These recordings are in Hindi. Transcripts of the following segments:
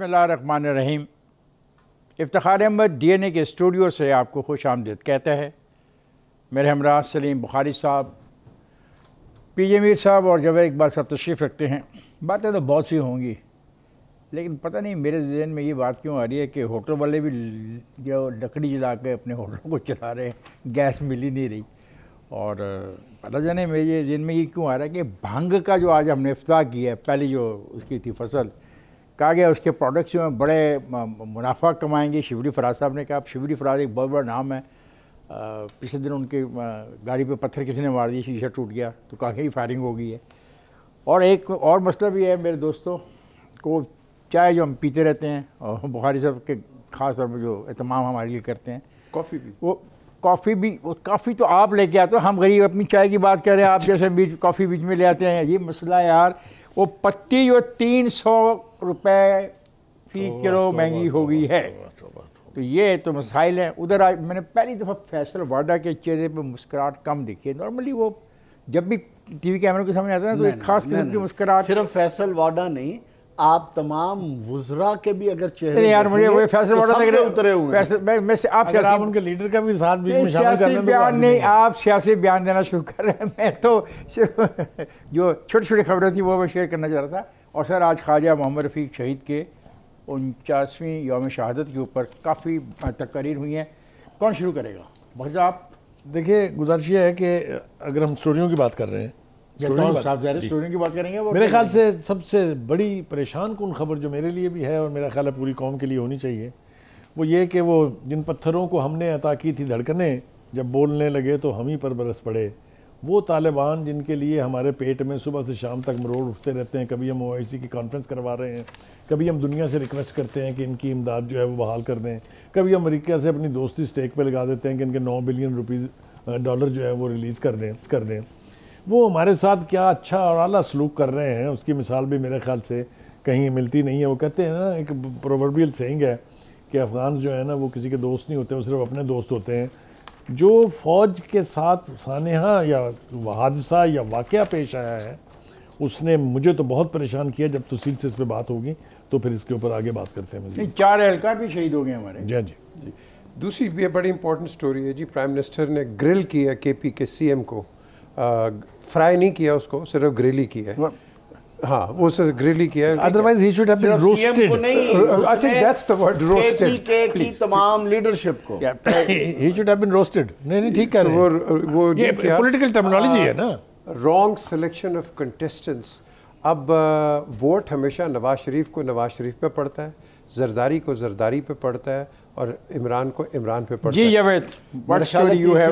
रन रहीम इफ्तार अहमद डी एन ए के स्टूडियो से आपको खुश आमदीद कहता है मेरे हमराज सलीम बुखारी साहब पी जे मीर साहब और एक बार साहब तशरीफ़ रखते हैं बातें तो बहुत सी होंगी लेकिन पता नहीं मेरे जहन में ये बात क्यों आ रही है कि होटल वाले भी जो लकड़ी जला के अपने होटलों को चला रहे हैं गैस मिल ही नहीं रही और पता जाने मेरे जहन में ये क्यों आ रहा है कि भांग का जो आज हमने अफ्ताह किया है पहली जो उसकी थी फसल कहा गया उसके प्रोडक्ट्स में बड़े मुनाफा कमाएंगे शिवरी फराज साहब ने कहा शिवरी फराज एक बहुत बड़ा नाम है पिछले दिन उनके गाड़ी पे पत्थर किसी ने मार दिया शीशा टूट गया तो काफ़ी ही फायरिंग हो गई है और एक और मसला भी है मेरे दोस्तों को चाय जो हम पीते रहते हैं और बुखारी साहब के खास तौर पर जो अहतमाम हमारे लिए करते हैं कॉफ़ी भी वो कॉफ़ी भी वो कॉफ़ी तो आप लेके आते हो हम गरीब अपनी चाय की बात कर रहे हैं आप जैसे बीच कॉफ़ी बीच में ले आते हैं ये मसला यार वो पत्ती जो तीन सौ रुपए फी किलो महंगी हो गई है तो ये तो मसाइल हैं उधर आज मैंने पहली दफ़ा फैसल वाडा के चेहरे पर मुस्कुराहट कम देखी है नॉर्मली वो जब भी टीवी कैमरों के सामने आता है ना तो एक खास किस्म की मुस्कुराहट सिर्फ फैसल वाडा नहीं आप तमाम वुजरा के भी अगर चेहरे यार मुझे वो फैसल तो वाडा लग रहे उतरे हुए मैं मैं से आप आप उनके लीडर का भी साथ भी में तो बयान नहीं आप सियासी बयान देना शुरू कर रहे हैं मैं तो जो छोटी छोटी खबरें थी वो मैं शेयर करना चाह रहा था और सर आज ख्वाजा मोहम्मद रफ़ीक शहीद के उनचासवीं योम शहादत के ऊपर काफ़ी तकरीर हुई हैं कौन शुरू करेगा भाई साहब देखिए गुजारिश यह है कि अगर हम स्टोरियों की बात कर रहे हैं स्टोरियों तो की बात करेंगे मेरे ख्याल से सबसे बड़ी परेशान कन खबर जो मेरे लिए भी है और मेरा ख्याल है पूरी कौम के लिए होनी चाहिए वो ये कि वो जिन पत्थरों को हमने अता की थी धड़कने जब बोलने लगे तो हम ही पर बरस पड़े वो तालिबान जिनके लिए हमारे पेट में सुबह से शाम तक मरोड़ उठते रहते हैं कभी हम ओ की कॉन्फ्रेंस करवा रहे हैं कभी हम दुनिया से रिक्वेस्ट करते हैं कि इनकी इमदाद जो है वो बहाल कर दें कभी अमरीका से अपनी दोस्ती स्टेक पर लगा देते हैं कि इनके नौ बिलियन रुपीज़ डॉलर जो है वो रिलीज़ कर दें कर दें वो हमारे साथ क्या अच्छा और अला सलूक कर रहे हैं उसकी मिसाल भी मेरे ख्याल से कहीं मिलती नहीं है वो कहते हैं ना एक प्रोवर्बियल सेंग है कि अफ़गान जो है ना वो किसी के दोस्त नहीं होते वो सिर्फ अपने दोस्त होते हैं जो फौज के साथ सानहा या हादसा या वाक़ पेश आया है उसने मुझे तो बहुत परेशान किया जब तसील से इस पर बात होगी तो फिर इसके ऊपर आगे बात करते हैं चार एहलकार भी शहीद हो गए हमारे जी जी जी दूसरी भी बड़ी इंपॉर्टेंट स्टोरी है जी प्राइम मिनिस्टर ने ग्रिल किया के पी के सी एम को फ्राई नहीं किया उसको सिर्फ ग्रिल ही किया है हाँ वो सर ग्रिल ही किया otherwise he should have been roasted I think that's the word roasted के की तमाम लीडरशिप को he should have been roasted नहीं नहीं ठीक है वो वो ये पॉलिटिकल टर्मिनोलॉजी है ना रॉन्ग सिलेक्शन ऑफ कंटेस्टेंट्स अब वोट uh, हमेशा नवाज शरीफ को नवाज शरीफ पे पड़ता है जरदारी को जरदारी पे पड़ता है और इमरान को इमरान पे पड़ता जी है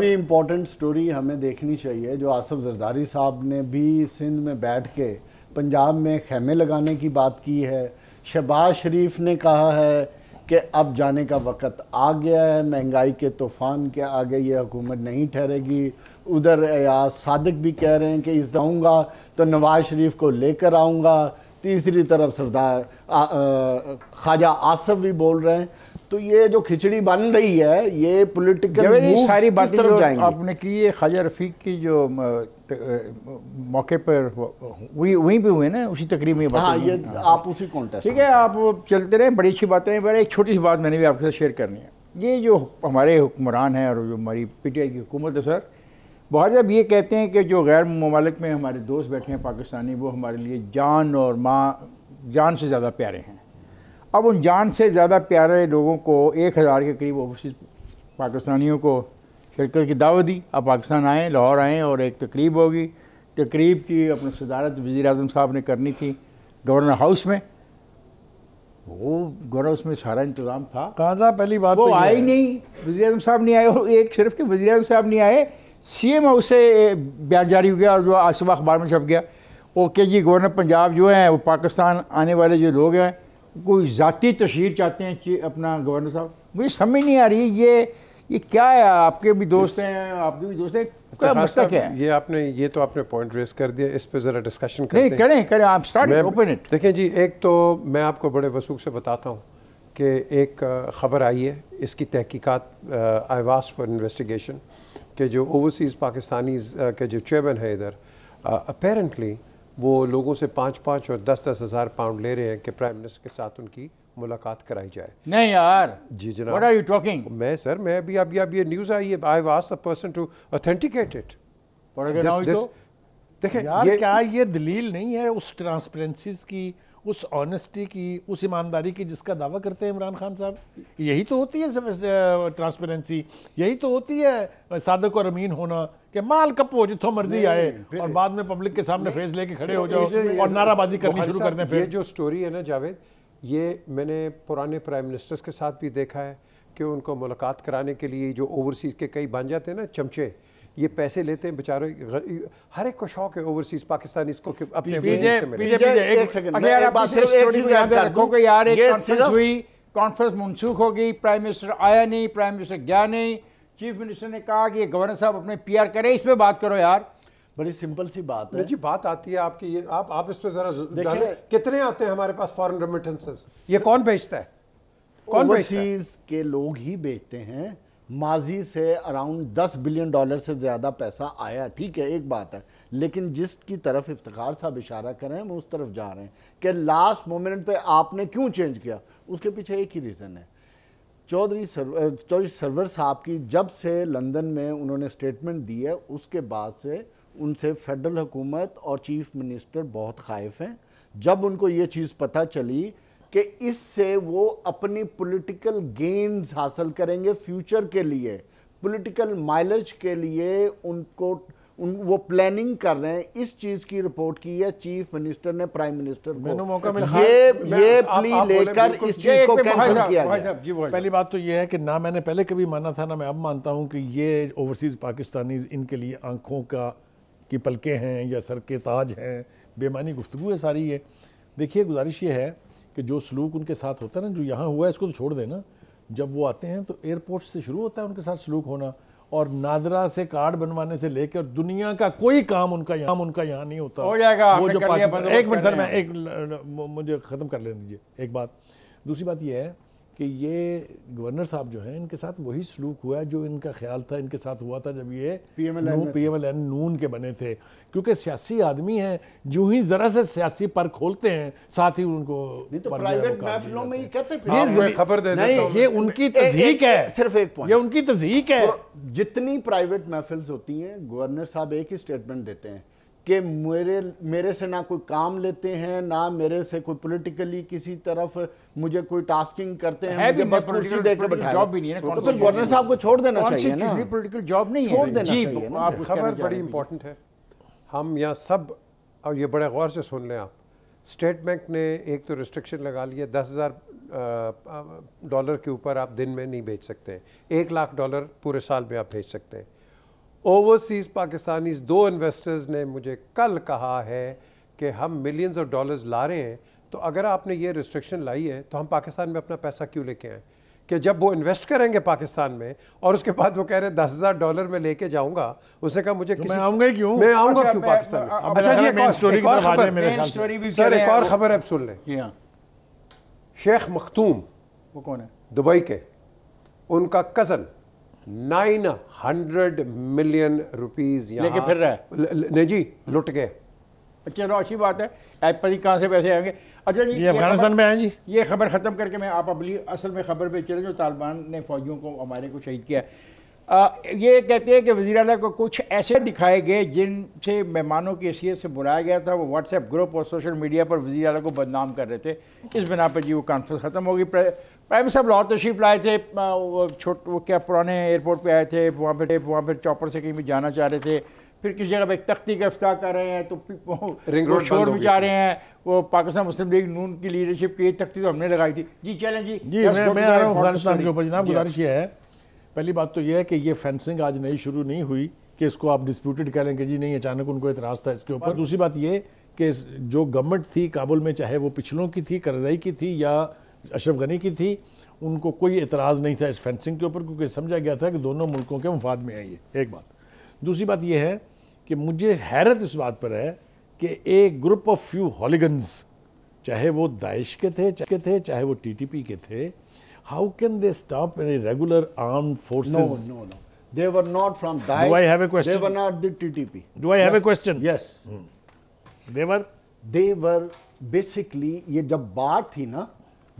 जी इम्पोर्टेंट स्टोरी हमें देखनी चाहिए जो आसफ जरदारी साहब ने भी सिंध में बैठ के पंजाब में खेमे लगाने की बात की है शहबाज शरीफ ने कहा है कि अब जाने का वक्त आ गया है महंगाई के तूफ़ान के आगे ये हुकूमत नहीं ठहरेगी उधर एयाज सादक भी कह रहे हैं कि इस दूँगा तो नवाज शरीफ को लेकर आऊँगा तीसरी तरफ सरदार ख्वाजा आसफ भी बोल रहे हैं तो ये जो खिचड़ी बन रही है ये पॉलिटिकल सारी बातें आपने की ये ख्वाजा रफीक की जो मौके पर वही वहीं पे हुए ना उसी तकरीब में हाँ ये आप उसी कॉन्टेस्ट ठीक है आप चलते रहें बड़ी अच्छी बातें पर एक छोटी सी बात मैंने भी आपके साथ शेयर करनी है ये जो हमारे हुक्मरान हैं और जो हमारी पी टी आई की हुकूमत है सर बहुत जब ये कहते हैं कि जो गैर ममालिक में हमारे दोस्त बैठे हैं पाकिस्तानी वो हमारे लिए जान और माँ जान से ज़्यादा प्यारे हैं अब उन जान से ज़्यादा प्यारे लोगों को एक हज़ार के करीब ओवरसीज़ पाकिस्तानियों को शिरकत की दावत दी अब पाकिस्तान आए लाहौर आएँ और एक तकरीब होगी तकरीब की अपने सदारत वज़ी अजम साहब ने करनी थी गवर्नर हाउस में वो गौरव उसमें सारा इंतजाम था कहा था पहली बात वो तो आए नहीं वजी अजम साहब नहीं आए और एक सिर्फ कि वजी अजम साहब नहीं आए सी एम हाउस से बयान जारी हो गया और जो आज सुबह अखबार में छप गया ओके जी गवर्नर पंजाब जो हैं वो पाकिस्तान आने वाले जो लोग हैं कोई ज़ाती तशहर चाहते हैं कि अपना गवर्नर साहब मुझे समझ नहीं आ रही ये ये क्या है आपके भी दोस्त हैं आपके भी दोस्त हैं अच्छा, क्या मसला क्या है ये आपने ये तो आपने पॉइंट रेस कर दिया इस पे ज़रा डिस्कशन करें नहीं करें करें आप स्टार्ट ओपन इट देखें जी एक तो मैं आपको बड़े वसूख से बताता हूँ कि एक ख़बर आई है इसकी तहकीकत आई वास्ट फॉर इन्वेस्टिगेशन के जो ओवरसीज़ पाकिस्तानी के जो चेयरमैन है इधर अपेरेंटली uh, वो लोगों से पाँच पाँच और दस दस हज़ार पाउंड ले रहे हैं कि प्राइम मिनिस्टर के साथ उनकी मुलाकात कराई जाए नहीं यार जी जनाब आर यू टॉकिंग मैं सर मैं अभी अभी अब ये न्यूज़ आई है I asked the person to authenticate it देखें यार ये, क्या ये दलील नहीं है उस ट्रांसपेरेंसीज की उस ऑनेस्टी की उस ईमानदारी की जिसका दावा करते हैं इमरान खान साहब यही तो होती है ट्रांसपेरेंसी यही तो होती है सादक और अमीन होना कि माल कपो जितों मर्जी आए और बाद में पब्लिक के सामने फेस लेके खड़े हो जाओ और नाराबाजी करनी शुरू कर दें फिर ये जो स्टोरी है ना जावेद ये मैंने पुराने प्राइम मिनिस्टर्स के साथ भी देखा है कि उनको मुलाकात कराने के लिए जो ओवरसीज़ के कई बन जाते हैं ना चमचे ये पैसे लेते हैं बेचारे हर एक को शौक है ओवरसीज पाकिस्तान इसको अपने कॉन्फ्रेंस मनसूख हो गई प्राइम मिनिस्टर आया नहीं प्राइम मिनिस्टर गया नहीं चीफ मिनिस्टर ने कहा कि गवर्नर साहब अपने पीआर करें इस पर बात करो यार बड़ी सिंपल सी बात है जी बात आती है आपकी ये आप आप इस पे जरा देखिए कितने आते हैं हमारे पास फॉरेन रेमिटेंसेस ये कौन बेचता है कौन बेचता है? के लोग ही बेचते हैं माजी से अराउंड 10 बिलियन डॉलर से ज़्यादा पैसा आया ठीक है एक बात है लेकिन जिसकी तरफ इफ्तार साहब इशारा कर रहे हैं वो उस तरफ जा रहे हैं कि लास्ट मोमेंट पे आपने क्यों चेंज किया उसके पीछे एक ही रीज़न है चौधरी सर चौधरी सरवर साहब की जब से लंदन में उन्होंने स्टेटमेंट दी है उसके बाद से उनसे फेडरल हुकूमत और चीफ मिनिस्टर बहुत खाइफ हैं जब उनको ये चीज़ पता चली कि इससे वो अपनी पॉलिटिकल गेन्स हासिल करेंगे फ्यूचर के लिए पॉलिटिकल माइलेज के लिए उनको उन वो प्लानिंग कर रहे हैं इस चीज की रिपोर्ट की है चीफ मिनिस्टर ने प्राइम मिनिस्टर को ये ये प्ली लेकर इस चीज को कैंसिल किया गया पहली बात तो ये है कि ना मैंने पहले कभी माना था ना मैं अब मानता हूँ कि ये ओवरसीज पाकिस्तानी इनके लिए आंखों का की पलके हैं या सर के ताज हैं बेमानी गुफ्तु है सारी ये देखिए गुजारिश ये है कि जो सलूक उनके साथ होता है ना जो यहाँ हुआ है इसको तो छोड़ देना जब वो आते हैं तो एयरपोर्ट से शुरू होता है उनके साथ सलूक होना और नादरा से कार्ड बनवाने से लेकर दुनिया का कोई काम उनका यहाँ उनका यहाँ नहीं होता हो जाएगा वो जो एक मिनट सर मैं एक मुझे ख़त्म कर लेने दीजिए एक बात दूसरी बात यह है कि ये गवर्नर साहब जो हैं इनके साथ वही सलूक हुआ है जो इनका ख्याल था इनके साथ हुआ था जब ये P M L N P M L N Noon के बने थे क्योंकि सियासी आदमी हैं जो ही जरा से सियासी पर खोलते हैं साथ ही उनको तो खबर दे ये उनकी तजीक है सिर्फ एक पॉइंट ये उनकी तजीक है तो जितनी प्राइवेट महफिल्स होती हैं गवर्नर साहब एक ही स्टेटमेंट देते हैं कि मेरे मेरे से ना कोई काम लेते हैं ना मेरे से कोई पॉलिटिकली किसी तरफ मुझे कोई टास्किंग करते हैं है मुझे बस दे के बैठा जॉब भी नहीं है तो फिर गवर्नर साहब को छोड़ देना चाहिए ना पॉलिटिकल जॉब नहीं छोड़ देना चाहिए आप खबर बड़ी इंपॉर्टेंट है हम यहाँ सब और ये बड़े गौर से सुन लें आप स्टेट बैंक ने एक तो रिस्ट्रिक्शन लगा लिया दस हज़ार डॉलर के ऊपर आप दिन में नहीं भेज सकते एक लाख डॉलर पूरे साल में आप भेज सकते हैं ओवरसीज़ पाकिस्तानी दो इन्वेस्टर्स ने मुझे कल कहा है कि हम मिलियंस ऑफ डॉलर्स ला रहे हैं तो अगर आपने ये रिस्ट्रिक्शन लाई है तो हम पाकिस्तान में अपना पैसा क्यों लेके आएँ कि जब वो इन्वेस्ट करेंगे पाकिस्तान में और उसके बाद वो कह रहे हैं दस हज़ार डॉलर में लेके जाऊंगा उसने कहा मुझे तो किसी... मैं आऊंगा क्यों मैं आऊंगा अच्छा, क्यों पाकिस्तान में अच्छा जी एक और खबर सर एक और खबर है सुन लें शेख मखतूम हाँ। वो कौन है दुबई के उनका cousin nine hundred million rupees लेके फिर रहा है नहीं जी लुट के चलो अच्छा, तो अच्छी बात है ऐप पर कहाँ से पैसे आएंगे अच्छा जी ये अफगानिस्तान में आए जी ये खबर ख़त्म करके मैं आप अपनी असल में खबर पे चले जो तालिबान ने फौजियों को हमारे को शहीद किया आ, ये कहते हैं कि वजी अला को कुछ ऐसे दिखाए गए जिनसे मेहमानों की हैसियत से बुलाया गया था वो व्हाट्सएप ग्रुप और सोशल मीडिया पर वजी अला को बदनाम कर रहे थे इस बिना पर जी वो कॉन्फ्रेंस ख़त्म होगी प्राइम साहब लाहौर तशरीफ लाए थे छोट वो क्या पुराने एयरपोर्ट पे आए थे वहाँ पर वहाँ पर चॉपर से कहीं भी जाना चाह रहे थे फिर किसी जगह एक तख्ती गिरफ्तार कर रहे हैं तो रिंग रोड शोर भी जा रहे हैं वो पाकिस्तान मुस्लिम लीग नून की लीडरशिप की तख्ती तो हमने लगाई थी जी चलें जी जी मैं आ रहा हूँ अफगानिस्तान के ऊपर जनाब गुजारिश है पहली बात तो यह है कि ये फेंसिंग आज नई शुरू नहीं हुई कि इसको आप डिस्प्यूटेड कह लें कि जी नहीं अचानक उनको इतराज़ था इसके ऊपर दूसरी बात ये कि जो गवर्नमेंट थी काबुल में चाहे वो पिछलों की थी करजई की थी या अशरफ गनी की थी उनको कोई एतराज़ नहीं था इस फेंसिंग के ऊपर क्योंकि समझा गया था कि दोनों मुल्कों के मफाद में है ये एक बात दूसरी बात यह है कि मुझे हैरत इस बात पर है कि एक ग्रुप ऑफ फ्यू हॉलीगन्स चाहे वो दाइश के थे चाहे थे चाहे वो टीटीपी के थे how can they stop an regular arm force no no they were not from Daesh. Do I have a question? They were not the TTP. Do I yes. have a question? Yes. Hmm. They were. They ये जब बात थी ना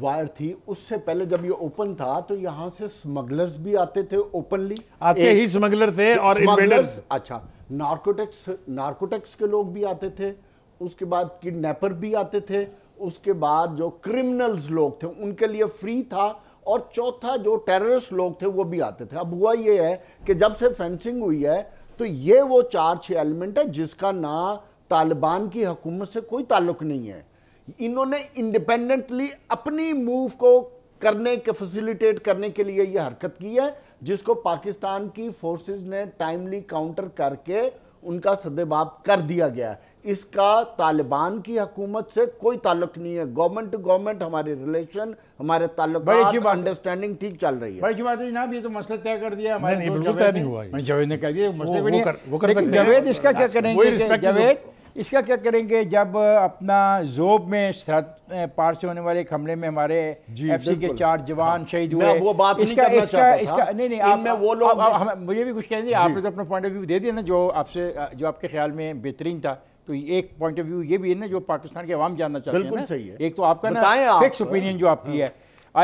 वायर थी उससे पहले जब ये ओपन था तो यहाँ से स्मगलर्स भी आते थे ओपनली आते ही स्मगलर थे और स्मगलर्स अच्छा नार्कोटेक्स नार्कोटेक्स के लोग भी आते थे उसके बाद किडनैपर भी आते थे उसके बाद जो क्रिमिनल्स लोग थे उनके लिए फ्री था और चौथा जो टेररिस्ट लोग थे वो भी आते थे अब हुआ ये है कि जब से फेंसिंग हुई है तो ये वो चार छः एलिमेंट है जिसका ना तालिबान की हुकूमत से कोई ताल्लुक नहीं है इन्होंने इंडिपेंडेंटली अपनी मूव को करने के फैसिलिटेट करने के लिए यह हरकत की है जिसको पाकिस्तान की फोर्सेस ने टाइमली काउंटर करके उनका सदेबाब कर दिया गया इसका तालिबान की हकूमत से कोई ताल्लुक नहीं है गवर्नमेंट टू गवर्नमेंट हमारे रिलेशन हमारे ताल्लुक अंडरस्टैंडिंग ठीक चल रही है बात है जनाब ये तो मसला तय कर दिया हमारे नहीं, नहीं, नहीं हुआ जावेद ने कह दिया इसका क्या करेंगे इसका क्या करेंगे जब अपना जोब में पार से होने वाले एक हमले में हमारे एफसी के चार जवान हाँ। शहीद हुए वो बात इसका नहीं इसका इसका नहीं नहीं आप, वो लोग मुझे भी कुछ कहें आपने तो अपना पॉइंट ऑफ व्यू दे दिया ना जो आपसे जो आपके ख्याल में बेहतरीन था तो एक पॉइंट ऑफ व्यू ये भी है ना जो पाकिस्तान के आवाम जानना चाहते हैं एक तो आपका ना फिक्स ओपिनियन जो आपकी है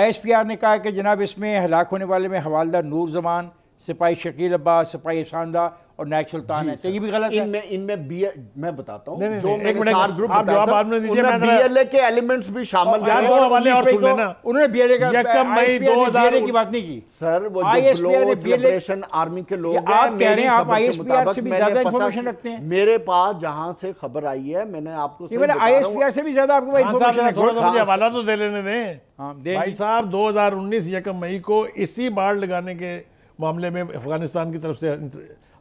आई ने कहा कि जनाब इसमें हलाक होने वाले में हवालदार नूर जमान सिपाही शकील अब्बास सिपाही इफसानदा और नेक सुल्तान है तो ये भी गलत इन है इनमें बी मैं बताता हूँ जो मैंने चार ग्रुप आप जवाब बाद में दीजिए मैं बीएलए के एलिमेंट्स भी शामिल यार दो हवाले और सुन लेना उन्होंने बीएलए का यकम मई 2000 की बात नहीं की सर वो जो लिबरेशन आर्मी के लोग आप कह रहे हैं आप आईएसपीआर से भी ज्यादा इंफॉर्मेशन रखते हैं मेरे पास जहां से खबर आई है मैंने आपको इवन आईएसपीआर से भी ज्यादा आपको इंफॉर्मेशन थोड़ा सा मुझे हवाला तो दे लेने दें हाँ, भाई साहब 2019 यकम मई को इसी बाढ़ लगाने के मामले में अफगानिस्तान की तरफ से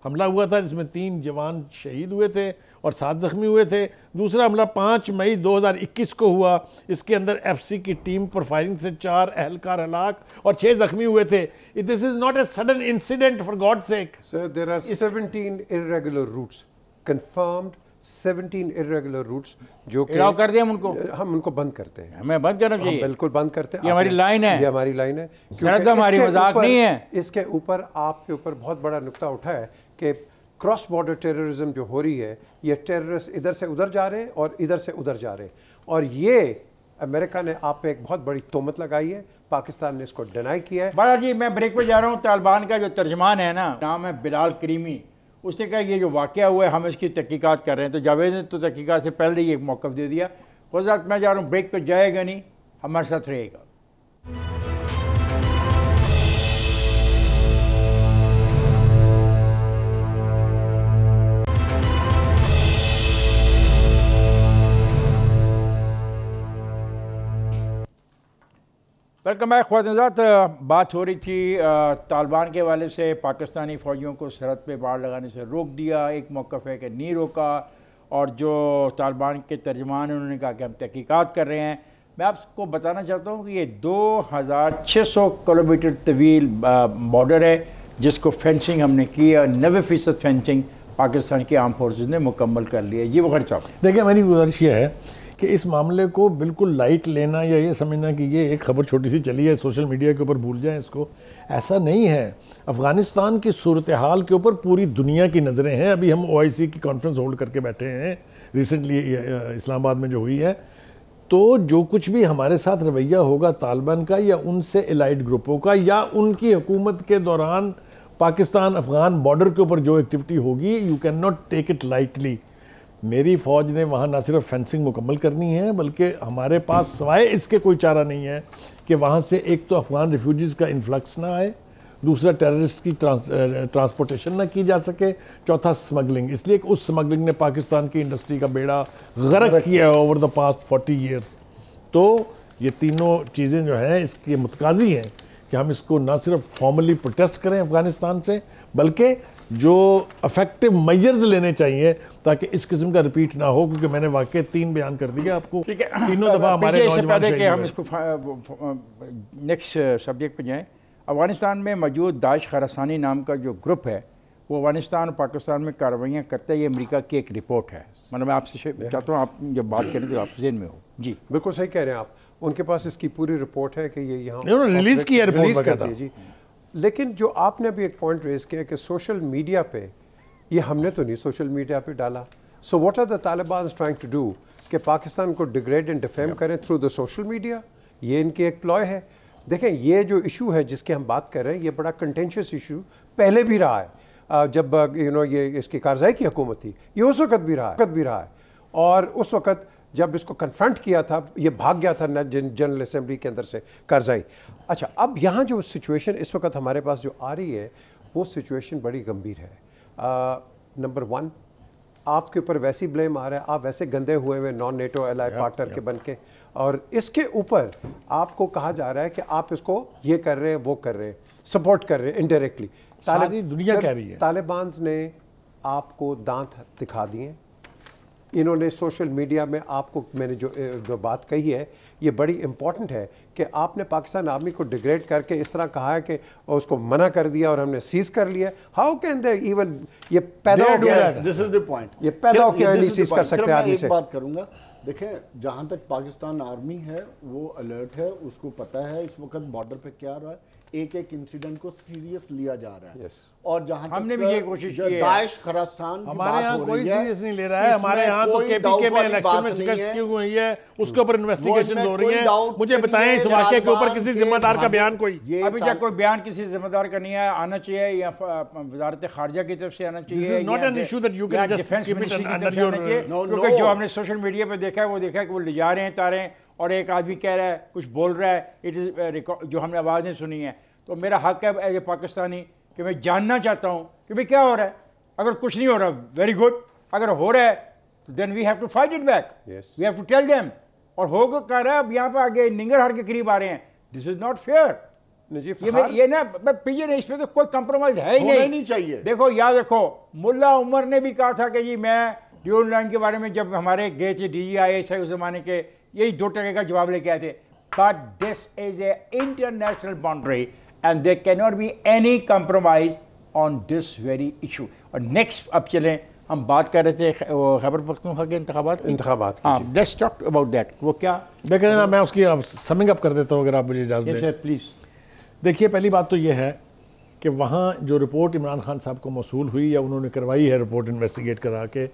हमला हुआ था जिसमें तीन जवान शहीद हुए थे और सात जख्मी हुए थे दूसरा हमला पाँच मई 2021 को हुआ इसके अंदर एफसी की टीम पर फायरिंग से चार अहलकार हलाक और छह जख्मी हुए थे this is not a sudden incident for God sake sir there are 17 irregular routes confirmed 17 irregular routes जो कि कर दिया हम उनको हम उनको बंद करते हैं हमें बंद करना चाहिए बिल्कुल बंद करते हैं ये हमारी लाइन है ये हमारी लाइन है तो हमारी मजाक नहीं है इसके ऊपर आपके ऊपर बहुत बड़ा नुकता उठा है कि क्रॉस बॉर्डर टेररिज्म जो हो रही है ये टेररिस्ट इधर से उधर जा रहे हैं और इधर से उधर जा रहे हैं और ये अमेरिका ने आप पे एक बहुत बड़ी तोमत लगाई है पाकिस्तान ने इसको डिनाई किया है बड़ा जी मैं ब्रेक पर जा रहा हूँ तालिबान का जो तर्जमान है ना नाम है बिलाल करीमी उसने कहा ये जो वाक़ हुआ है हम इसकी तहकीक़त कर रहे हैं तो जावेद ने तो तहकीकत से पहले ही एक मौक़ दे दिया खुद मैं जा रहा हूँ ब्रेक पर जाएगा नहीं हमारे साथ रहेगा वेलकम बैक खुवाजात बात हो रही थी तालिबान के वाले से पाकिस्तानी फ़ौजियों को सरहद पे बाढ़ लगाने से रोक दिया एक मौक़ है कि नहीं रोका और जो तालिबान के तर्जमान हैं उन्होंने कहा कि हम तहकीक़ात कर रहे हैं मैं आपको बताना चाहता हूँ कि ये 2600 किलोमीटर तवील बॉर्डर है जिसको फेंसिंग हमने की है नबे फ़ीसद फेंसिंग पाकिस्तान की आर्म फोर्स ने मुकम्मल कर लिया है ये वो खर्चा देखिए मेरी गुजारिश ये है कि इस मामले को बिल्कुल लाइट लेना या ये समझना कि ये एक खबर छोटी सी चली है सोशल मीडिया के ऊपर भूल जाए इसको ऐसा नहीं है अफ़गानिस्तान की सूरत हाल के ऊपर पूरी दुनिया की नज़रें हैं अभी हम ओ की कॉन्फ्रेंस होल्ड करके बैठे हैं रिसेंटली इस्लामाबाद में जो हुई है तो जो कुछ भी हमारे साथ रवैया होगा तालिबान का या उनसे एलाइड ग्रुपों का या उनकी हुकूमत के दौरान पाकिस्तान अफगान बॉर्डर के ऊपर जो एक्टिविटी होगी you can not take it lightly मेरी फौज ने वहाँ ना सिर्फ फेंसिंग मुकम्मल करनी है बल्कि हमारे पास सवाए इसके कोई चारा नहीं है कि वहाँ से एक तो अफगान रिफ्यूज़ का इन्फ्लक्स ना आए दूसरा टेररिस्ट की ट्रांस ट्रांसपोर्टेशन ना की जा सके चौथा स्मगलिंग इसलिए उस स्मगलिंग ने पाकिस्तान की इंडस्ट्री का बेड़ा गर्क किया है over the past forty years तो ये तीनों चीज़ें जो हैं इसके मुतकाजी हैं कि हम इसको ना सिर्फ फॉर्मली प्रोटेस्ट करें अफ़गानिस्तान से बल्कि जो अफेक्टिव मेजर्स लेने चाहिए ताकि इस किस्म का रिपीट ना हो क्योंकि मैंने वाकई तीन बयान कर दिया आपको ठीक है तीनों दफ़ा हमारे इससे कि हम इसको नेक्स्ट सब्जेक्ट पर जाएँ अफगानिस्तान में मौजूद दाश खरासानी नाम का जो ग्रुप है वो अफगानिस्तान और पाकिस्तान में कार्रवाइयाँ करता है ये अमेरिका की एक रिपोर्ट है मतलब मैं आपसे चाहता हूँ आप जब बात करें तो आप जेन में हो जी बिल्कुल सही कह रहे हैं आप उनके पास इसकी पूरी रिपोर्ट है कि ये यहाँ रिलीज़ किया है रिलीज़ कर दिया जी लेकिन जो आपने अभी एक पॉइंट रेज किया कि सोशल मीडिया पे ये हमने तो नहीं सोशल मीडिया पे डाला so what are the Taliban trying to do कि पाकिस्तान को डिग्रेड एंड डिफेम करें थ्रू द सोशल मीडिया ये इनकी एक प्लॉय है देखें ये जो इशू है जिसकी हम बात कर रहे हैं ये बड़ा कंटेंशियस इशू पहले भी रहा है जब यू नो ये इसकी कार्रवाई की हुकूमत थी ये उस वक्त भी रहा है भी रहा है और उस वक्त जब इसको कन्फ्रंट किया था ये भाग गया था जनरल असम्बली के अंदर से करजाई अच्छा अब यहाँ जो सिचुएशन इस वक्त हमारे पास जो आ रही है वो सिचुएशन बड़ी गंभीर है नंबर वन आपके ऊपर वैसी ब्लेम आ रहा है आप वैसे गंदे हुए हुए नॉन नेटो एल पार्टनर के बन के और इसके ऊपर आपको कहा जा रहा है कि आप इसको ये कर रहे हैं वो कर रहे हैं सपोर्ट कर रहे हैं इनडायरेक्टली दुनिया कह रही है तालिबान ने आपको दांत दिखा दिए इन्होंने सोशल मीडिया में आपको मैंने जो जो बात कही है ये बड़ी इम्पॉर्टेंट है कि आपने पाकिस्तान आर्मी को डिग्रेड करके इस तरह कहा है कि उसको मना कर दिया और हमने सीज कर लिया हाउ कैन दे इवन ये पैदा दिस इज द पॉइंट ये पैदा क्या नहीं सीज कर सकते आर्मी से बात करूंगा देखें जहां तक पाकिस्तान आर्मी है वो अलर्ट है उसको पता है इस वक्त बॉर्डर पे क्या रहा है एक एक इंसिडेंट को सीरियस लिया जा रहा है yes. और जहां हमने भी ये कोशिश की है दाइश खरासान हमारे यहाँ कोई सीरियस नहीं ले रहा है हमारे यहाँ तो केपीके में इलेक्शन में शिकस्त क्यों हुई है उसके ऊपर इन्वेस्टिगेशन हम्म। हो रही है मुझे बताएं इस वाक्य के ऊपर किसी जिम्मेदार का बयान कोई अभी तक कोई बयान किसी जिम्मेदार का नहीं है आना चाहिए या वजारत खारजा की तरफ से आना चाहिए not an issue that you can defence ministry की तरफ से आना चाहिए क्योंकि जो हमने सोशल मीडिया पर देखा है वो देखा है कि वो ले जा रहे हैं तारें और एक आदमी कह रहा है कुछ बोल रहा है इट इज़ रिकॉर्ड जो हमने आवाज़ें सुनी हैं तो मेरा हक है एज ए पाकिस्तानी कि मैं जानना चाहता हूँ कि भाई क्या हो रहा है अगर कुछ नहीं हो रहा वेरी गुड अगर हो रहा है तो then we have to fight it back we have to tell them और हो कह रहा है अब यहाँ पर आगे हार के करीब आ रहे हैं दिस इज़ नॉट फेयर ये, ये ना पीजे इस इसमें तो कोई कंप्रोमाइज है ही नहीं नहीं चाहिए देखो याद रखो मुल्ला उमर ने भी कहा था कि जी मैं ड्यूल लाइन के बारे में जब हमारे गए थे डी आई एस उस जमाने के यही दो टके का जवाब लेके आए थे but this is a international boundary and they can not be any compromise on this very issue और नेक्स्ट अब चलें हम बात कर रहे थे खबर पख्तूनखा के इंतबात इंतबात हाँ लेट्स टॉक अबाउट दैट वो क्या देखिए ना मैं उसकी समिंग अप कर देता हूँ अगर आप मुझे इजाज़त दें प्लीज़ देखिए पहली बात तो ये है कि वहाँ जो रिपोर्ट इमरान खान साहब को मौसू हुई या उन्होंने करवाई है रिपोर्ट इन्वेस्टिगेट करा के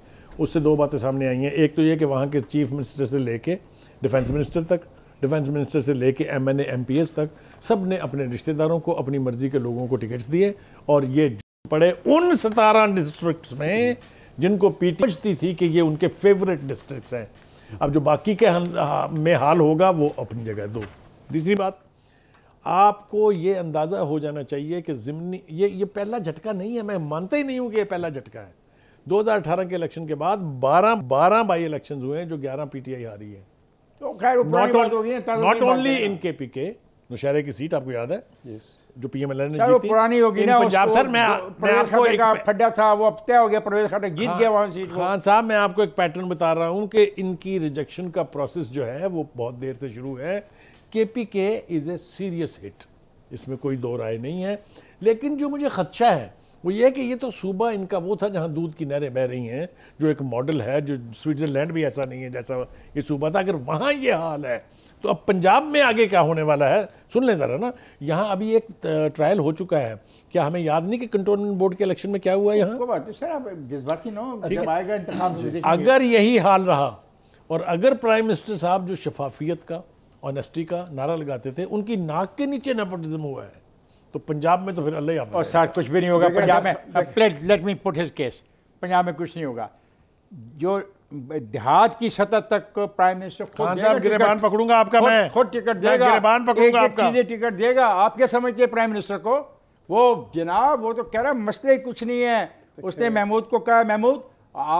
उससे दो बातें सामने आई हैं एक तो ये कि वहाँ के चीफ मिनिस्टर से लेके डिफेंस मिनिस्टर तक डिफेंस मिनिस्टर से लेके एम एन एमपीएस तक सब ने अपने रिश्तेदारों को अपनी मर्जी के लोगों को टिकट्स दिए और ये पड़े उन सतारह डिस्ट्रिक्ट्स में जिनको पीटी थी कि ये उनके फेवरेट डिस्ट्रिक्ट्स हैं अब जो बाकी के में हाल होगा वो अपनी जगह दो तीसरी बात आपको ये अंदाज़ा हो जाना चाहिए कि ज़िमनी ये ये पहला झटका नहीं है मैं मानता ही नहीं हूँ कि ये पहला झटका है 2018 के इलेक्शन के बाद 12 12 बाई इलेक्शन हुए हैं जो 11 पीटीआई हारी है तो खैर नॉट ओनली इन के पी के नौशहरे की सीट आपको याद है yes. जो पी एम एल ने जीती पुरानी होगी ना पंजाब सर मैं मैं आपको एक खड्डा था वो अब तय हो गया प्रवेश खट्टर जीत हाँ, गया वहाँ सीट खान साहब मैं आपको एक पैटर्न बता रहा हूँ कि इनकी रिजेक्शन का प्रोसेस जो है वो बहुत देर से शुरू है के पी के इज़ ए सीरियस हिट इसमें कोई दो राय नहीं है लेकिन जो मुझे खदशा है वो ये कि ये तो सूबा इनका वो था जहाँ दूध की नहरें बह रही हैं जो एक मॉडल है जो स्विट्ज़रलैंड भी ऐसा नहीं है जैसा ये सूबा था अगर वहाँ ये हाल है तो अब पंजाब में आगे क्या होने वाला है सुन लें ज़रा ना यहाँ अभी एक ट्रायल हो चुका है क्या हमें याद नहीं कि कंटोनमेंट बोर्ड के इलेक्शन में क्या हुआ यहाँ अगर यही हाल रहा और अगर प्राइम मिनिस्टर साहब जो शफाफियत का ऑनेस्टी का नारा लगाते थे उनकी नाक के नीचे नेपोटिज्म हुआ है तो पंजाब में तो फिर अल्लाह ही और सर कुछ भी नहीं होगा पंजाब में let me put his case Punjab में कुछ नहीं होगा जो देहात की सतह तक प्राइम मिनिस्टर खान साहब गिरबान पकड़ूंगा आपका मैं खुद टिकट देगा गिरबान पकड़ूंगा आपका एक टिकट देगा आप क्या समझते हैं प्राइम मिनिस्टर को वो जनाब वो तो कह रहा मसले कुछ नहीं है अच्छा। उसने महमूद को कहा महमूद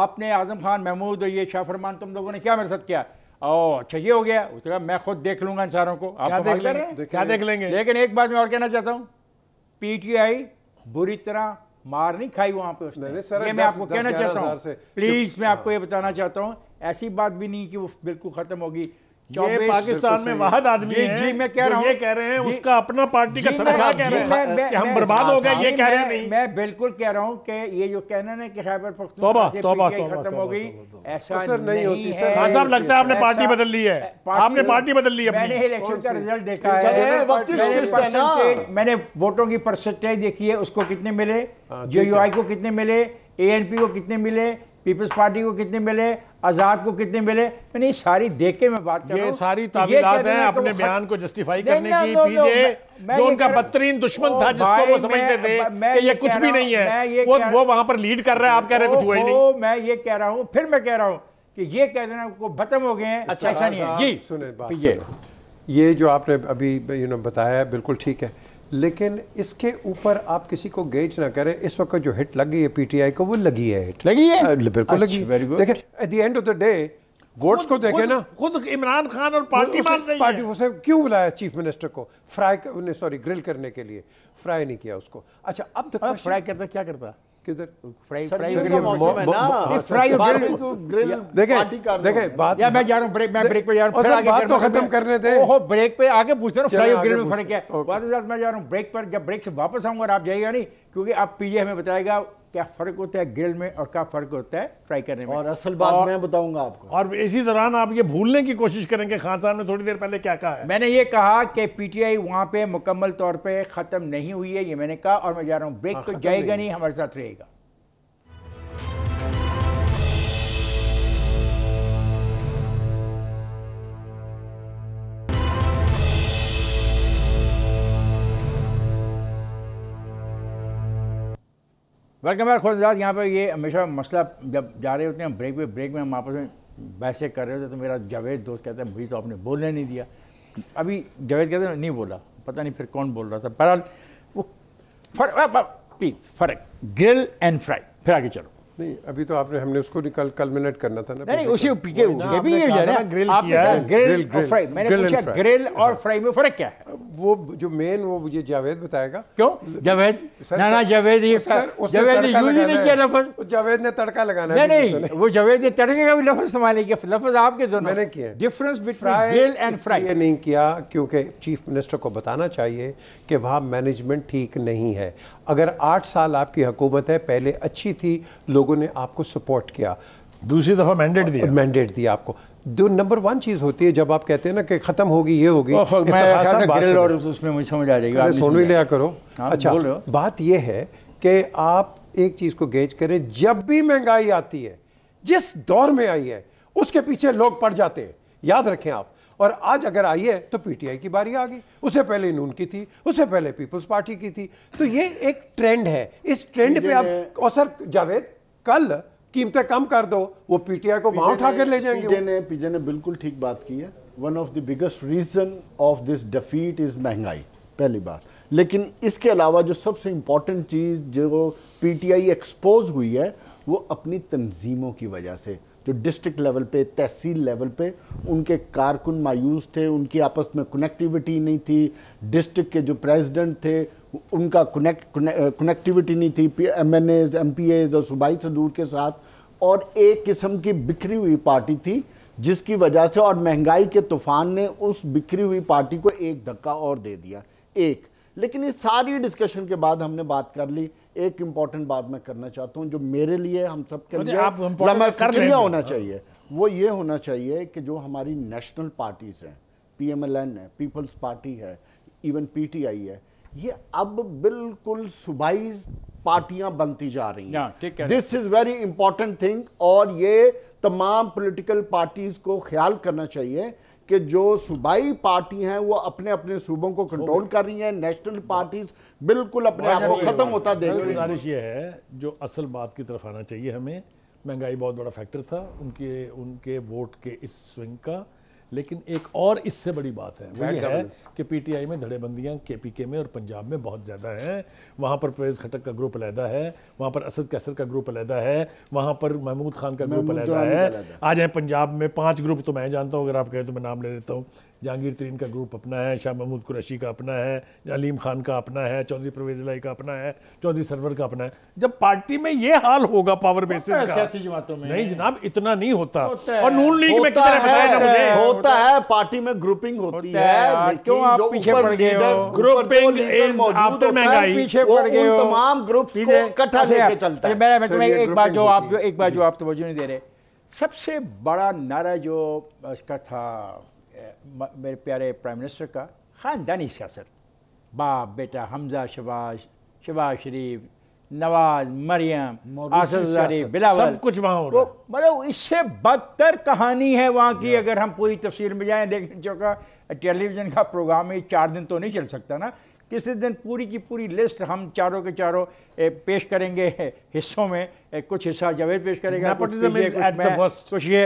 आपने आजम खान महमूद और ये शाह फरमान तुम लोगों ने क्या मेरे साथ किया ओ अच्छा ये हो गया उसने कहा मैं खुद देख लूंगा इन सारों को आप क्या तो देख लेंगे लेकिन एक बात मैं और कहना चाहता हूँ पीटीआई बुरी तरह मार नहीं खाई वहां पे उसने ये मैं आपको कहना चाहता हूँ प्लीज मैं आपको हाँ। ये बताना चाहता हूँ ऐसी बात भी नहीं कि वो बिल्कुल खत्म होगी ये पाकिस्तान में वाहद आदमी है जी मैं कह रहा हूँ ये कह रहे हैं उसका अपना पार्टी का कह रहे हैं कि हम बर्बाद हो गए ये कह रहे हैं नहीं मैं बिल्कुल कह रहा हूँ कि ये जो कहना कि खैबर पख्तूनख्वा खत्म हो गई ऐसा नहीं होती सर खान साहब लगता है आपने पार्टी बदल ली है आपने पार्टी बदल ली है मैंने इलेक्शन का रिजल्ट देखा है मैंने वोटों की परसेंटेज देखी है उसको कितने मिले जे हाँ, को कितने मिले ए को कितने मिले पीपल्स पार्टी को कितने मिले आजाद को कितने मिले मैंने सारी देख के मैं बात ये सारी ये हैं तो अपने बयान को जस्टिफाई करने की पीजे जो उनका बदतरीन दुश्मन था जिसको वो समझते थे कि ये कुछ भी नहीं है वो वो वहां पर लीड कर रहा है आप कह रहे कुछ हुआ ही नहीं मैं ये कह रहा हूँ फिर मैं कह रहा हूँ कि ये कह देना को खत्म हो गए अच्छा ऐसा नहीं है ये ये जो आपने अभी यू नो बताया बिल्कुल ठीक है लेकिन इसके ऊपर आप किसी को गेज ना करें इस वक्त जो हिट लग गई है पीटीआई को वो लगी है हिट लगी है हाँ, बिल्कुल अच्छा, लगी वेरी गुड देखिए at the end of the day votes को देखे ना खुद इमरान खान और पार्टी मान रही पार्टी उसे क्यों बुलाया चीफ मिनिस्टर को फ्राई सॉरी ग्रिल करने के लिए फ्राई नहीं किया उसको अच्छा अब फ्राई करता क्या करता किधर फ्राई फ्राई ग्रिल देखें देखें बात या मैं जा रहा ब्रेक मैं ब्रेक पे जा तो रहा बात तो खत्म करने दे ओहो ब्रेक पे पूछ रहा हूँ फ्राई ग्रिल में फर्क है बात मैं जा रहा हूँ ब्रेक पर जब ब्रेक से वापस आऊंगा आप जाइएगा नहीं क्योंकि आप पीजे हमें बताएगा क्या फ़र्क होता है ग्रिल में और क्या फ़र्क होता है फ्राई करने में और असल बात और, मैं बताऊंगा आपको और इसी दौरान आप ये भूलने की कोशिश करेंगे खान साहब ने थोड़ी देर पहले क्या कहा है मैंने ये कहा कि पीटीआई वहां पे मुकम्मल तौर पर ख़त्म नहीं हुई है ये मैंने कहा और मैं जा रहा हूँ हाँ, ब्रेक तो जाएगा नहीं हमारे साथ रहेगा वेलकम बैक खुदाद यहाँ पर ये हमेशा मसला जब जा रहे होते हैं ब्रेक पे ब्रेक में हम आपस में बैसे कर रहे होते तो मेरा जावेद दोस्त कहता है मुझे तो आपने बोलने नहीं दिया अभी जावेद कहते हैं नहीं बोला पता नहीं फिर कौन बोल रहा था बहरहाल वो फर्क प्लीज़ फर्क ग्रिल एंड फ्राई फिर आगे चलो नहीं अभी तो आपने हमने उसको कल कलमिनेट करना था ना नहीं उसी पीके उसके भी ये जा रहा है ग्रिल किया है ग्रिल और फ्राई मैंने पूछा ग्रिल और फ्राई हाँ। में फर्क क्या है वो जो मेन वो मुझे जावेद बताएगा क्यों जावेद ना ना जावेद ये जावेद ने यूज ही नहीं किया लफ्ज जावेद ने तड़का लगाना है नहीं वो जावेद ने तड़के का भी लफ्ज इस्तेमाल किया लफ्ज आपके दोनों मैंने किया difference between grill and fry ये नहीं किया क्योंकि चीफ मिनिस्टर को बताना चाहिए कि वहां मैनेजमेंट ठीक नहीं है अगर आठ साल आपकी हुकूमत है पहले अच्छी थी लोगों ने आपको सपोर्ट किया दूसरी दफ़ा मैंडेट दिया मैंडेट दिया आपको दो नंबर वन चीज़ होती है जब आप कहते हैं ना कि ख़त्म होगी ये होगी और उसमें मुझे समझ आ जाएगी भी लिया करो हाँ, अच्छा बात यह है कि आप एक चीज़ को गेज करें जब भी महंगाई आती है जिस दौर में आई है उसके पीछे लोग पड़ जाते हैं याद रखें आप और आज अगर आई है तो पीटीआई की बारी आ गई उससे पहले नून की थी उससे पहले पीपल्स पार्टी की थी तो ये एक ट्रेंड है इस ट्रेंड पे आप और सर जावेद कल कीमतें कम कर दो वो पीटीआई को वहां उठा कर ले जाएंगे पीजे ने पीजे ने बिल्कुल ठीक बात की है one of the biggest reason of this defeat is महंगाई पहली बात लेकिन इसके अलावा जो सबसे इंपॉर्टेंट चीज़ जो पीटीआई एक्सपोज हुई है वो अपनी तंजीमों की वजह से जो डिस्ट्रिक्ट लेवल पे तहसील लेवल पे उनके कारकुन मायूस थे उनकी आपस में कनेक्टिविटी नहीं थी डिस्ट्रिक्ट के जो प्रेसिडेंट थे उनका कनेक्ट कनेक्टिविटी नहीं थी M N A's M P A's और सूबाई सदूर के साथ और एक किस्म की बिखरी हुई पार्टी थी जिसकी वजह से और महंगाई के तूफान ने उस बिखरी हुई पार्टी को एक धक्का और दे दिया एक लेकिन इस सारी डिस्कशन के बाद हमने बात कर ली एक इंपॉर्टेंट बात मैं करना चाहता हूँ जो मेरे लिए हम सब के लिए होना चाहिए वो ये होना चाहिए कि जो हमारी नेशनल पार्टीज हैं पीएमएलएन है पीपल्स पार्टी है इवन पीटीआई है ये अब बिल्कुल सुबाइज पार्टियां बनती जा रही हैं this is very important thing और ये तमाम पॉलिटिकल पार्टीज को ख्याल करना चाहिए कि जो सूबाई पार्टी हैं वो अपने अपने सूबों को कंट्रोल कर रही हैं नेशनल पार्टीज बिल्कुल अपने आप को ख़त्म होता देख रही गुजारिश ये है जो असल बात की तरफ आना चाहिए हमें महंगाई बहुत बड़ा फैक्टर था उनके उनके वोट के इस स्विंग का लेकिन एक और इससे बड़ी बात है वो ये है कि पीटीआई में धड़ेबंदियां केपीके में और पंजाब में बहुत ज़्यादा हैं वहाँ पर परवेज खटक का ग्रुप अलहदा है वहाँ पर असद कैसर का ग्रुप अलहदा है वहाँ पर महमूद खान का ग्रुप अलहदा है आज है पंजाब में पांच ग्रुप तो मैं जानता हूँ अगर आप कहें तो मैं नाम ले लेता हूँ जहांगीर तरीन का ग्रुप अपना है शाह महमूद कुरैशी का अपना है अलीम खान का अपना है चौधरी परवेज लाई का अपना है चौधरी सरवर का अपना है जब पार्टी में ये हाल होगा पावर बेसिस का सियासी जमातों में नहीं जनाब इतना नहीं होता और नून लीग में कितने बताया ना मुझे होता है पार्टी में ग्रुपिंग होती है क्यों आप पीछे पड़ गए हो ग्रुपिंग इज आफ्टर महंगाई पीछे पड़ गए हो तमाम ग्रुप को इकट्ठा अच्छा, लेके चलता है मैं तुम्हें एक बात जो आप एक बात जो आप तवज्जो नहीं दे रहे सबसे बड़ा नारा जो इसका था मेरे प्यारे प्राइम मिनिस्टर का ख़ानदानी सियासत बाप बेटा हमजा शबाज शबाज शरीफ नवाज मरियम बिलावल सब कुछ वहाँ तो मतलब इससे बदतर कहानी है वहाँ की अगर हम पूरी तफसीर में जाएँ लेकिन जो का टेलीविज़न का प्रोग्राम ही चार दिन तो नहीं चल सकता ना किसी दिन पूरी की पूरी लिस्ट हम चारों के चारों पेश करेंगे हिस्सों में कुछ हिस्सा जावेद पेश करेगा कुछ ये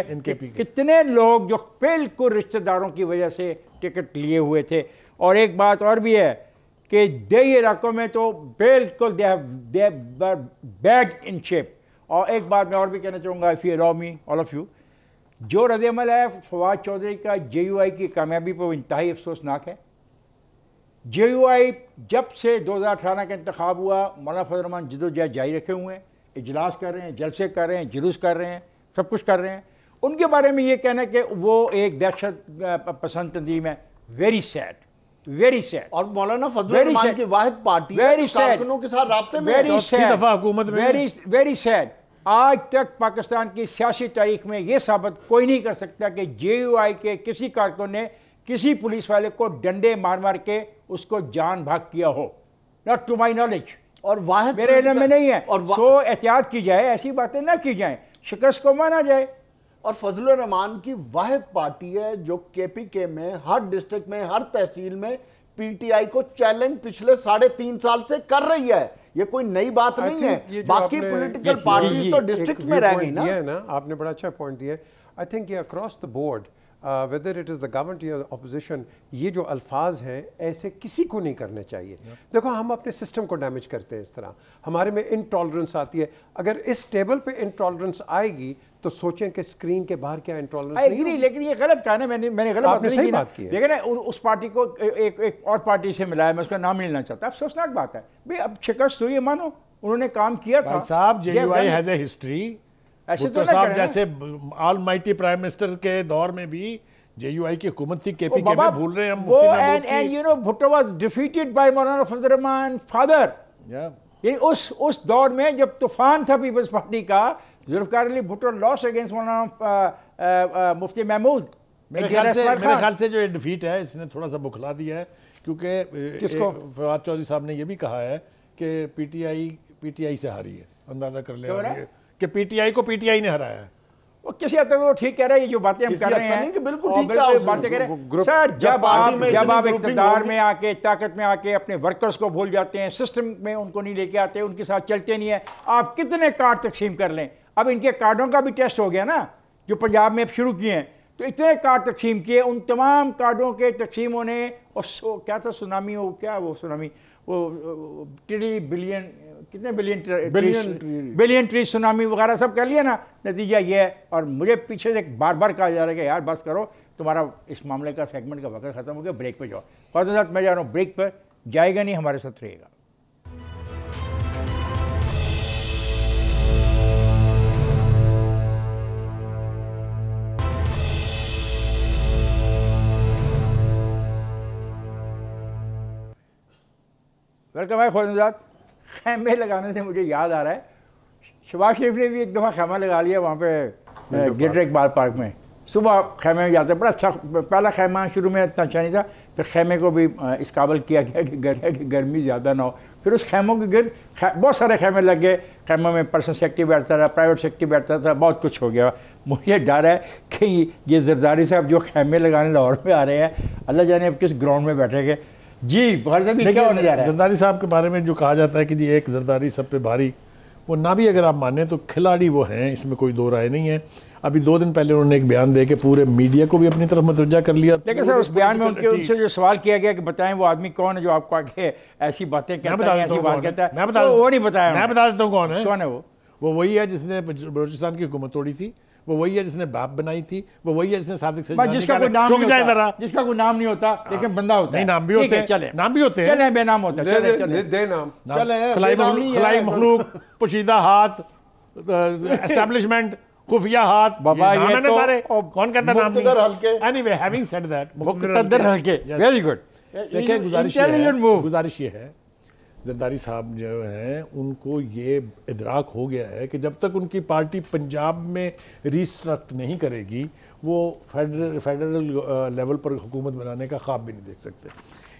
कितने लोग जो बिल्कुल रिश्तेदारों की वजह से टिकट लिए हुए थे और एक बात और भी है कि दही इलाकों में तो बिल्कुल दे दे बैड इन शेप और एक बात मैं और भी कहना चाहूँगा if you me all of you जो रदमल है फवाद चौधरी का जे यू आई की कामयाबी पर इंतहाई अफसोसनाक है जे यू आई जब से दो हज़ार अठारह का इंतखब हुआ मौलाना फजलरहमान जदोजहद जारी रखे हुए हैं इजलास कर रहे हैं जलसे कर रहे हैं जुलूस कर रहे हैं सब कुछ कर रहे हैं उनके बारे में ये कहना कि वो एक दहशत पसंद तंजीम है वेरी सैड वेरी सैड और मौलाना फजल की वाहिद पार्टी वेरी सैड के साथ रास्ते very sad very very sad आज तक पाकिस्तान की सियासी तारीख में यह साबित कोई नहीं कर सकता कि जे यू आई के किसी कारकुन ने किसी पुलिस वाले को डंडे मार मार के उसको जान भाग किया हो नॉट टू माई नॉलेज और वाह मेरे इलम में नहीं है और सो एहतियात की जाए ऐसी बातें ना की जाए शिकस्त को माना जाए और फजल रहमान की वाद पार्टी है जो के पी के में हर डिस्ट्रिक्ट में हर तहसील में पीटीआई को चैलेंज पिछले साढ़े तीन साल से कर रही है ये कोई नई बात नहीं है बाकी पॉलिटिकल पार्टी तो डिस्ट्रिक्ट में रह गई ना आपने बड़ा अच्छा पॉइंट दिया आई थिंक ये across the board whether it is the government या अपोजिशन ये जो अल्फाज हैं ऐसे किसी को नहीं करने चाहिए yeah. देखो हम अपने सिस्टम को डैमेज करते हैं इस तरह हमारे में इंटॉलरेंस आती है अगर इस टेबल पे इंटॉलरेंस आएगी तो सोचें कि स्क्रीन के बाहर क्या इंटॉलरेंस नहीं, नहीं लेकिन ये गलत कहा ना मैंने मैंने गलत आपने सही बात की लेकिन उस पार्टी को एक एक और पार्टी से मिलाया मैं उसका नाम मिलना चाहता अफसोसनाक बात है भाई अब शिकस्त हुई है मानो उन्होंने काम किया था साहब जे हिस्ट्री भुट्टो साहब जैसे ऑल माइटी प्राइम मिनिस्टर के दौर में भी जेयूआई की हुकूमत थी केपी के में भूल रहे हैं हम and and you know Bhutto was defeated by Maulana Fazal Rahman father ये उस उस दौर में जब तूफान था पीपल्स पार्टी का जुल्फकार अली भुट्टो लॉस अगेंस्ट मौलाना मुफ्ती महमूद मेरे ख्याल से मेरे ख्याल से जो ये डिफीट है इसने थोड़ा सा बुखला दिया है क्योंकि किसको फवाद चौधरी साहब ने यह भी कहा है कि पीटीआई पीटीआई से हारी है अंदाजा कर लिया कि पीटीआई को पीटीआई ने हराया है वो किसी हद तक वो ठीक कह रहा है ये जो बातें हम कर रहे हैं कि बिल्कुल ठीक बातें कह रहे हैं सर जब आप जब आप इकतदार में आके ताकत में आके अपने वर्कर्स को भूल जाते हैं सिस्टम में उनको नहीं लेके आते उनके साथ चलते नहीं है आप कितने कार्ड तकसीम कर लें अब इनके कार्डों का भी टेस्ट हो गया ना जो पंजाब में शुरू किए हैं तो इतने कार्ड तकसीम किए उन तमाम कार्डों के तकसीम होने और क्या था सुनामी हो क्या वो सुनामी वो टिली बिलियन कितने billion billion billion tree tsunami वगैरह सब कर लिया ना नतीजा ये है और मुझे पीछे से बार बार कहा जा रहा है कि यार बस करो तुम्हारा इस मामले का सेगमेंट का वक्त ख़त्म हो गया ब्रेक पे जाओ फौजन तो साहब मैं जा रहा हूँ ब्रेक पर जाएगा नहीं हमारे साथ रहेगा वेलकम है फौजन खैमे लगाने से मुझे याद आ रहा है शबाज शरीफ ने भी एक दफ़ा खैमा लगा लिया वहाँ पे गेटर इकबाल पार्क में सुबह खैमे में जाते बड़ा अच्छा पहला खैमा शुरू में इतना अच्छा नहीं था फिर खैमे को भी इस काबल किया गया कि गर, गर्मी ज़्यादा ना हो फिर उस खैमों के गिर बहुत सारे खैमे लग गए खैमों में पर्सनल सेक्रेटरी बैठता था प्राइवेट सेक्रेटरी बैठता था बहुत कुछ हो गया मुझे डर है कि ये जरदारी साहब जो खैमे लगाने लाहौर में आ रहे हैं अल्लाह जाने अब किस ग्राउंड में बैठेंगे जी भाई क्या होने जा रहा है जरदारी साहब के बारे में जो कहा जाता है कि जी एक जरदारी सब पे भारी वो ना भी अगर आप माने तो खिलाड़ी वो हैं इसमें कोई दो राय नहीं है अभी दो दिन पहले उन्होंने एक बयान दे के पूरे मीडिया को भी अपनी तरफ मतवजा कर लिया लेकिन सर उस बयान में उनके उनसे जो सवाल किया गया कि बताएं वो आदमी कौन है जो आपको आगे ऐसी बातें कहता है ऐसी बात कहता है मैं बता तो वो नहीं बताया मैं बता देता हूँ कौन है कौन है वो वो वही है जिसने बलोचिस्तान की हुकूमत तोड़ी थी वो वही है जिसने बाप बनाई थी वो वही है जिसने सादिक से जिसका कोई नाम नहीं होता जिसका कोई नाम नहीं होता लेकिन बंदा होता है नाम भी होते हैं चले नाम भी होते हैं चले बेनाम होता है चले दे नाम चले मखलूक पोशीदा हाथ एस्टेब्लिशमेंट खुफिया हाथ बाबा ये, तो कौन कहता नाम हल्के एनीवे हैविंग सेड दैट हल्के वेरी गुड देखिए गुजारिश है गुजारिश ये है जरदारी साहब जो हैं उनको ये इदराक हो गया है कि जब तक उनकी पार्टी पंजाब में रिस्ट्रक्ट नहीं करेगी वो फेडरल फेडरल लेवल पर हुकूमत बनाने का ख्वाब भी नहीं देख सकते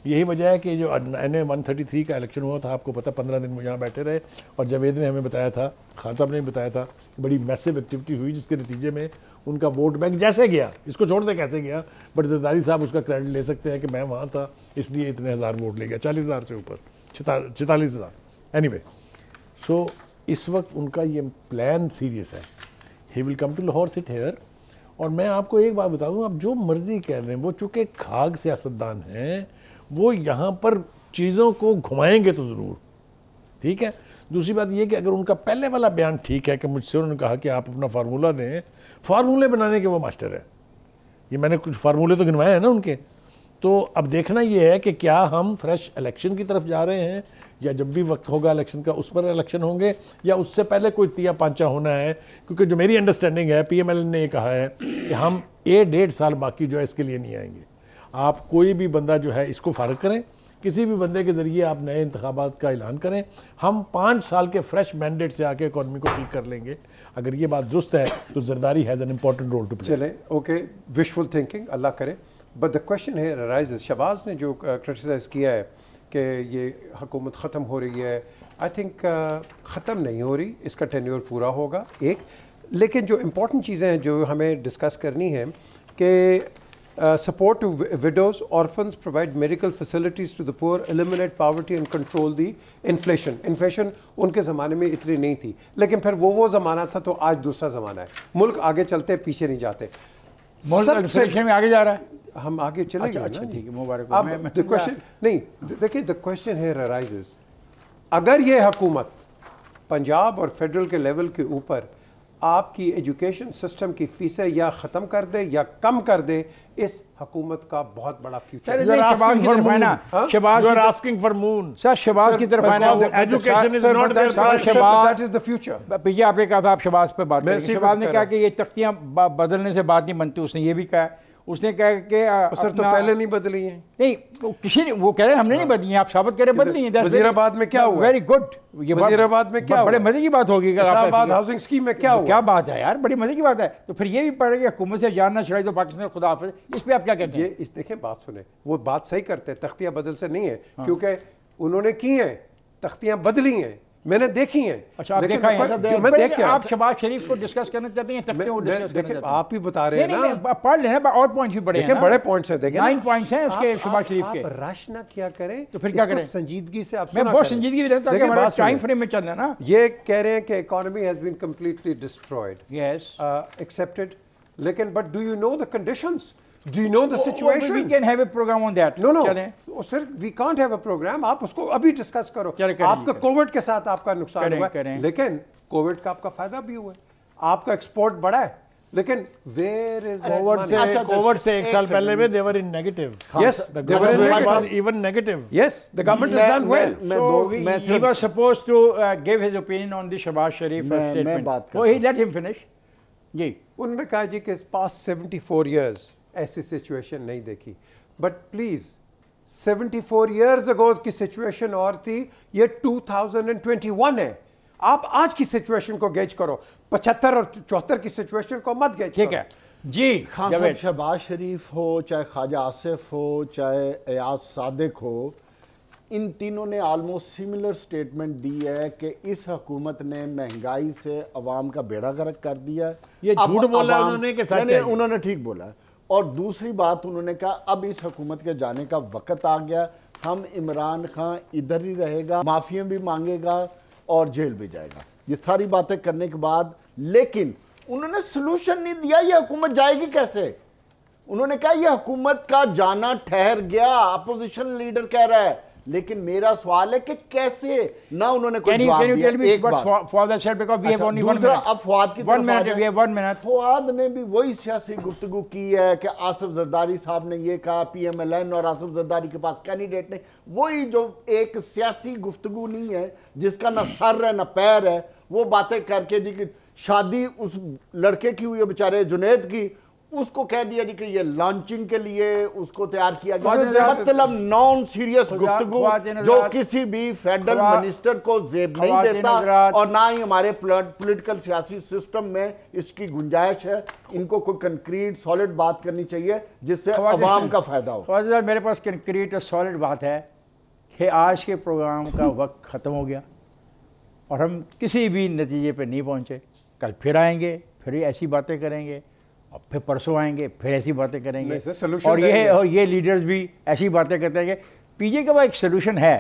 यही वजह है कि जो N A one thirty three का इलेक्शन हुआ था आपको पता पंद्रह दिन वो यहाँ बैठे रहे और जावेद ने हमें बताया था खान साहब ने भी बताया था कि बड़ी मैसिव एक्टिविटी हुई जिसके नतीजे में उनका वोट बैंक जैसे गया इसको छोड़ दे कैसे गया बट जरदारी साहब उसका क्रेडिट ले सकते हैं कि मैं वहाँ था इसलिए इतने हज़ार वोट ले गया चालीस हज़ार से ऊपर चैतालीस हज़ार एनी सो इस वक्त उनका ये प्लान सीरियस है he will come to Lahore sit here और मैं आपको एक बात बता दूं आप जो मर्ज़ी कह रहे हैं वो चूँकि खाग सियासतदान हैं वो यहाँ पर चीज़ों को घुमाएंगे तो ज़रूर ठीक है दूसरी बात यह कि अगर उनका पहले वाला बयान ठीक है कि मुझसे उन्होंने कहा कि आप अपना फार्मूला दें फार्मूले बनाने के वो मास्टर है ये मैंने कुछ फार्मूले तो गिनवाए हैं ना उनके तो अब देखना यह है कि क्या हम फ्रेश इलेक्शन की तरफ जा रहे हैं या जब भी वक्त होगा इलेक्शन का उस पर इलेक्शन होंगे या उससे पहले कोई तिया पांचा होना है क्योंकि जो मेरी अंडरस्टैंडिंग है पीएमएल ने ये कहा है कि हम ए डेढ़ साल बाकी जो है इसके लिए नहीं आएंगे आप कोई भी बंदा जो है इसको फारग करें किसी भी बंदे के ज़रिए आप नए इंतबात का ऐलान करें हम पाँच साल के फ्रेश मैंडेट से आके इकॉनमी को ठीक कर लेंगे अगर ये बात दुरुस्त है तो Zardari has an important role to play चले ओके विशफुल थिंकिंग अल्लाह करे बट द क्वेश्चन है राइज शबाज ने जो क्रिटिसाइज़ किया है कि ये हकूमत ख़त्म हो रही है आई थिंक ख़त्म नहीं हो रही इसका टेन्योर पूरा होगा एक लेकिन जो इम्पोर्टेंट चीज़ें हैं जो हमें डिस्कस करनी है कि support to widows orphans provide medical facilities to the poor eliminate poverty and control the inflation inflation उनके ज़माने में इतनी नहीं थी लेकिन फिर वो वो ज़माना था तो आज दूसरा ज़माना है मुल्क आगे चलते पीछे नहीं जाते में आगे जा रहा है हम आगे चलेंगे अच्छा, अच्छा ठीक है मुबारक अब तो द क्वेश्चन नहीं देखिए द क्वेश्चन हेयर अराइजेस अगर ये हकूमत पंजाब और फेडरल के लेवल के ऊपर आपकी एजुकेशन सिस्टम की फीसें या ख़त्म कर दे या कम कर दे इस हकूमत का बहुत बड़ा फ्यूचर सर शबाज हाँ? की तरफ फ्यूचर भैया आपने कहा था आप शबाज पर बात शबाज ने कहा कि ये तख्तियाँ बदलने से बात नहीं बनती उसने ये भी कहा उसने कह के सर तो पहले नहीं बदली है नहीं किसी ने वो कह रहे हैं हमने नहीं हाँ। बदली है आप साबित करें बदली है वजीराबाद में क्या हुआ वेरी गुड ये वजीराबाद में क्या बड़े मजे की बात होगी हाउसिंग स्कीम में क्या तो हुआ क्या बात है यार बड़ी मजे की बात है तो फिर ये भी पड़ कि हुकूमत से जानना छड़ाई तो पाकिस्तान खुदा हाफिज इस पर आप क्या कहते हैं इस देखें बात सुने वो बात सही करते हैं तख्तियाँ बदल से नहीं है हाँ। क्योंकि उन्होंने की हैं तख्तियाँ बदली हैं मैंने देखी है अच्छा आप देखा अच्छा, आप शबाज शरीफ को डिस्कस करना चाहते हैं तख्ते को डिस्कस करना आप ही बता रहे हैं ना पढ़ लें और पॉइंट्स भी बड़े हैं बड़े पॉइंट्स हैं देखें नाइन पॉइंट्स हैं उसके शबाज शरीफ के रश ना क्या करें तो फिर क्या करें संजीदगी से आप मैं बहुत संजीदगी भी ताकि हमारा टाइम फ्रेम में चल रहा ना ये कह रहे हैं कि economy has been completely destroyed yes accepted लेकिन but do you know the conditions Do you know the situation? Oh, we can have a program on that. No, no. Oh, sir, we can't have a program. आप उसको अभी डिस्कस करो आपका कोविड के साथ आपका नुकसान हुआ है लेकिन कोविड का आपका फायदा भी हुआ है आपका एक्सपोर्ट बढ़ा है लेकिन वेयर इज कोविड से कोविड से एक साल पहले में they were in negative yes they were in even negative yes the government has done well मैं he was supposed to give his opinion on the Shahbaz Sharif statement मैं ही लेट हिम फिनिश जी उनमें कहा जी के पास 74 इयर्स ऐसी सिचुएशन नहीं देखी बट प्लीज़ 74 ईयर्स अगो की सिचुएशन और थी ये 2021 है आप आज की सिचुएशन को गेज करो पचहत्तर और चौहत्तर की सिचुएशन को मत गेज ठीक है जी खान साहब शहबाज शरीफ हो चाहे ख्वाजा आसिफ हो चाहे एयाज सादिक हो इन तीनों ने आलमोस्ट सिमिलर स्टेटमेंट दी है कि इस हकूमत ने महंगाई से अवाम का बेड़ा गर्क कर दिया ये झूठ बोला उन्होंने कि उन्होंने ठीक बोला और दूसरी बात उन्होंने कहा अब इस हुकूमत के जाने का वक्त आ गया हम इमरान खान इधर ही रहेगा माफिया भी मांगेगा और जेल भी जाएगा ये सारी बातें करने के बाद लेकिन उन्होंने सलूशन नहीं दिया ये हुकूमत जाएगी कैसे उन्होंने कहा यह हुकूमत का जाना ठहर गया अपोजिशन लीडर कह रहा है लेकिन मेरा सवाल है कि कैसे ना उन्होंने फवाद अच्छा, की ने भी वही सियासी गुफ्तु की है कि आसिफ जरदारी साहब ने यह कहा एन और आसिफ जरदारी के पास कैंडिडेट ने वही जो एक सियासी गुफ्तगु नहीं है जिसका ना सर है ना पैर है वो बातें करके जी की शादी उस लड़के की हुई है बेचारे जुनेद की उसको कह दिया जी कि ये लॉन्चिंग के लिए उसको तैयार किया गया मतलब नॉन सीरियस गुफ्तु जो किसी भी फेडरल मिनिस्टर को जेब नहीं देता और ना ही हमारे पॉलिटिकल सियासी सिस्टम में इसकी गुंजाइश है इनको कोई कंक्रीट सॉलिड बात करनी चाहिए जिससे आवाम का फायदा हो मेरे पास कंक्रीट और सॉलिड बात है कि आज के प्रोग्राम का वक्त ख़त्म हो गया और हम किसी भी नतीजे पर नहीं पहुँचे कल फिर आएंगे फिर ऐसी बातें करेंगे और फिर परसों आएंगे फिर ऐसी बातें करेंगे और ये और ये लीडर्स भी ऐसी बातें करते हैं कि पीजे का एक सोल्यूशन है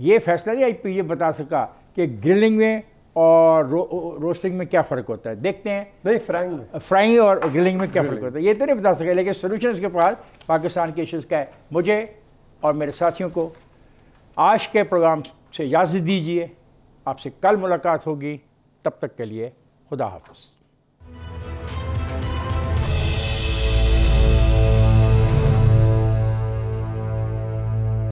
ये फैसला नहीं आई पीजे बता सका कि ग्रिलिंग में और रो, रोस्टिंग में क्या फ़र्क होता है देखते हैं नहीं फ्राइंग फ्राइंग और ग्रिलिंग में क्या फ़र्क होता है ये तो नहीं बता सके लेकिन सोल्यूशन के पास पाकिस्तान के इशूज़ का है मुझे और मेरे साथियों को आज के प्रोग्राम से इजाज़त दीजिए आपसे कल मुलाकात होगी तब तक के लिए खुदा हाफ